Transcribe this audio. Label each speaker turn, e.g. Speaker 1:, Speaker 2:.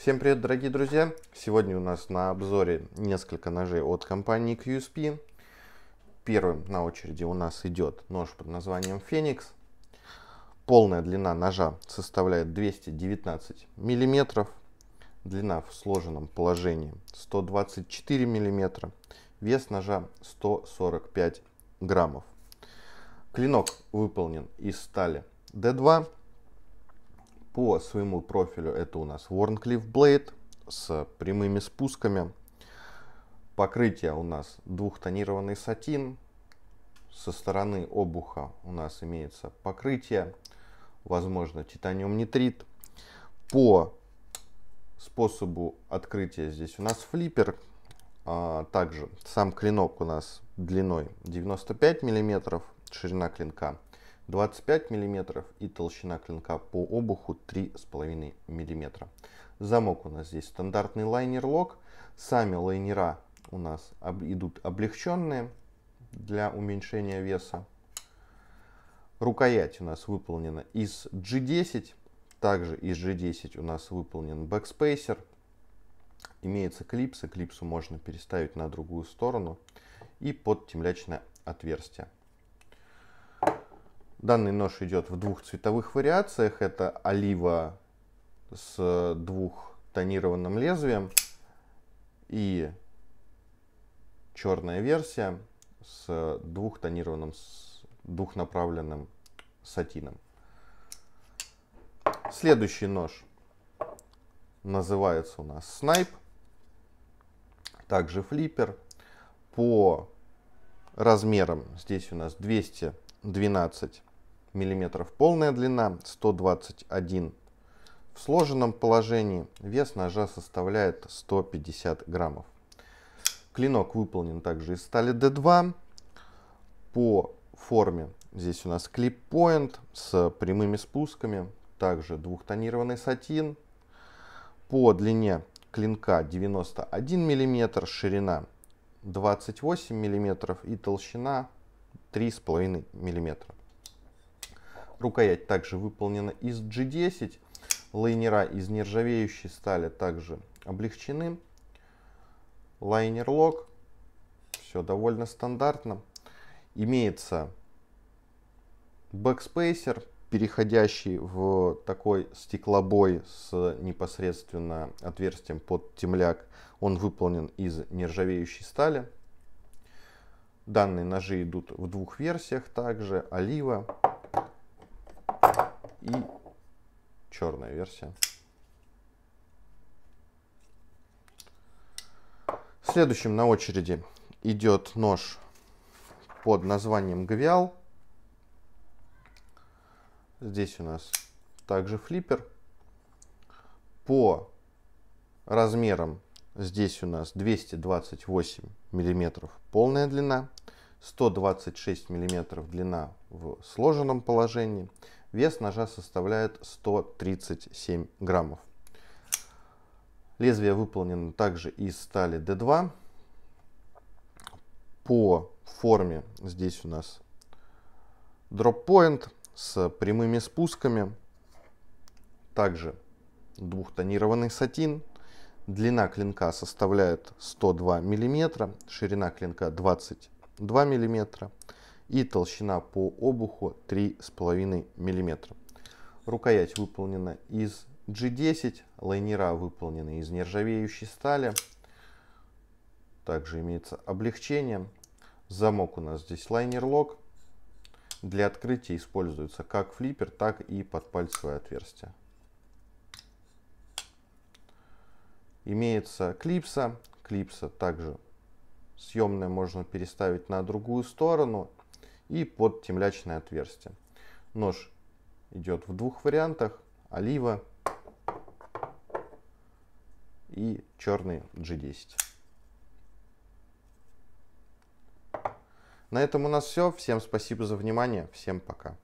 Speaker 1: Всем привет, дорогие друзья! Сегодня у нас на обзоре несколько ножей от компании QSP. Первым на очереди у нас идет нож под названием Феникс. Полная длина ножа составляет 219 мм. Длина в сложенном положении 124 мм. Вес ножа 145 граммов. Клинок выполнен из стали D2 по своему профилю это у нас Warncliffe Blade с прямыми спусками. Покрытие у нас двухтонированный сатин. Со стороны обуха у нас имеется покрытие, возможно, титаниум нитрит. По способу открытия здесь у нас флиппер. А, также сам клинок у нас длиной 95 мм, ширина клинка 25 мм и толщина клинка по обуху 3,5 мм. Замок у нас здесь стандартный лайнер-лок. Сами лайнера у нас идут облегченные для уменьшения веса. Рукоять у нас выполнена из G10. Также из G10 у нас выполнен бэкспейсер. Имеется клипса. Клипсу можно переставить на другую сторону. И под темлячное отверстие. Данный нож идет в двух цветовых вариациях. Это олива с двухтонированным лезвием и черная версия с двухтонированным, с двухнаправленным сатином. Следующий нож называется у нас снайп, также флиппер. По размерам здесь у нас 212 мм. Полная длина 121 в сложенном положении. Вес ножа составляет 150 граммов. Клинок выполнен также из стали D2. По форме здесь у нас клип-поинт с прямыми спусками. Также двухтонированный сатин. По длине клинка 91 мм, ширина 28 мм и толщина 3,5 мм. Рукоять также выполнена из G10. Лайнера из нержавеющей стали также облегчены. Лайнер лог. Все довольно стандартно. Имеется бэкспейсер, переходящий в такой стеклобой с непосредственно отверстием под темляк. Он выполнен из нержавеющей стали. Данные ножи идут в двух версиях также. Олива и черная версия. Следующим на очереди идет нож под названием Гавиал. Здесь у нас также флиппер. По размерам здесь у нас 228 миллиметров полная длина, 126 миллиметров длина в сложенном положении Вес ножа составляет 137 граммов. Лезвие выполнено также из стали D2. По форме здесь у нас дроппоинт с прямыми спусками. Также двухтонированный сатин. Длина клинка составляет 102 мм, ширина клинка 22 мм и толщина по обуху 3,5 мм. Рукоять выполнена из G10, лайнера выполнены из нержавеющей стали. Также имеется облегчение. Замок у нас здесь лайнер-лок. Для открытия используется как флиппер, так и подпальцевое отверстие. Имеется клипса. Клипса также съемная можно переставить на другую сторону и под темлячное отверстие. Нож идет в двух вариантах. Олива и черный G10. На этом у нас все. Всем спасибо за внимание. Всем пока.